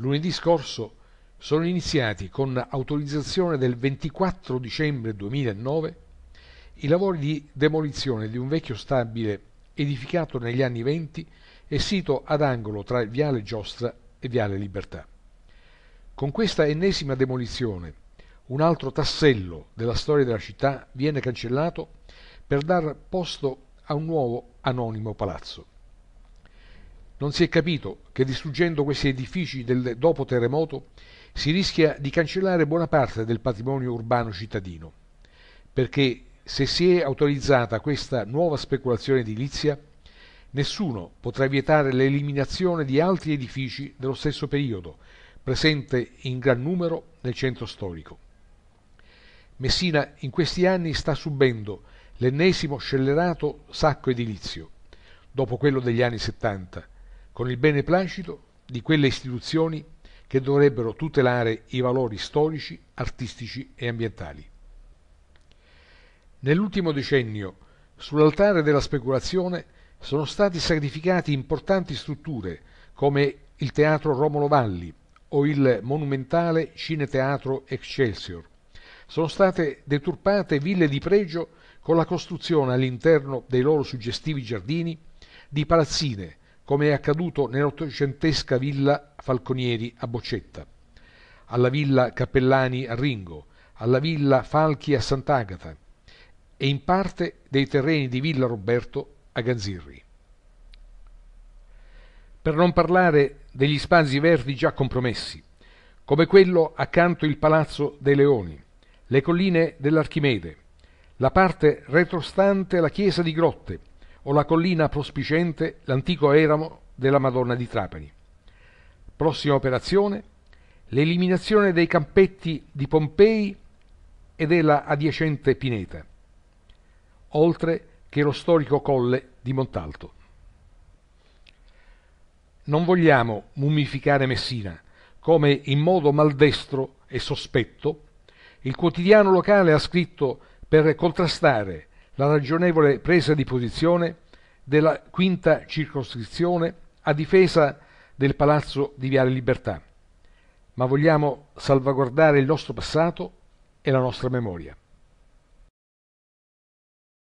lunedì scorso sono iniziati, con autorizzazione del 24 dicembre 2009, i lavori di demolizione di un vecchio stabile edificato negli anni 20 e sito ad angolo tra Viale Giostra e Viale Libertà. Con questa ennesima demolizione, un altro tassello della storia della città viene cancellato per dar posto a un nuovo anonimo palazzo. Non si è capito che distruggendo questi edifici del dopo terremoto si rischia di cancellare buona parte del patrimonio urbano cittadino, perché se si è autorizzata questa nuova speculazione edilizia, nessuno potrà vietare l'eliminazione di altri edifici dello stesso periodo, presente in gran numero nel centro storico. Messina in questi anni sta subendo l'ennesimo scellerato sacco edilizio, dopo quello degli anni 70, con il beneplacito di quelle istituzioni che dovrebbero tutelare i valori storici, artistici e ambientali. Nell'ultimo decennio, sull'altare della speculazione, sono stati sacrificati importanti strutture come il Teatro Romolo Valli o il monumentale Cineteatro Excelsior. Sono state deturpate ville di pregio con la costruzione all'interno dei loro suggestivi giardini di palazzine come è accaduto nell'ottocentesca villa Falconieri a Boccetta, alla villa Cappellani a Ringo, alla villa Falchi a Sant'Agata e in parte dei terreni di villa Roberto a Ganzirri. Per non parlare degli spazi verdi già compromessi, come quello accanto il Palazzo dei Leoni, le colline dell'Archimede, la parte retrostante alla chiesa di Grotte, o la collina prospiciente l'antico eramo della Madonna di Trapani. Prossima operazione, l'eliminazione dei campetti di Pompei e della adiacente Pineta, oltre che lo storico colle di Montalto. Non vogliamo mummificare Messina, come in modo maldestro e sospetto il quotidiano locale ha scritto per contrastare la ragionevole presa di posizione della quinta circoscrizione a difesa del palazzo di Viale Libertà, ma vogliamo salvaguardare il nostro passato e la nostra memoria.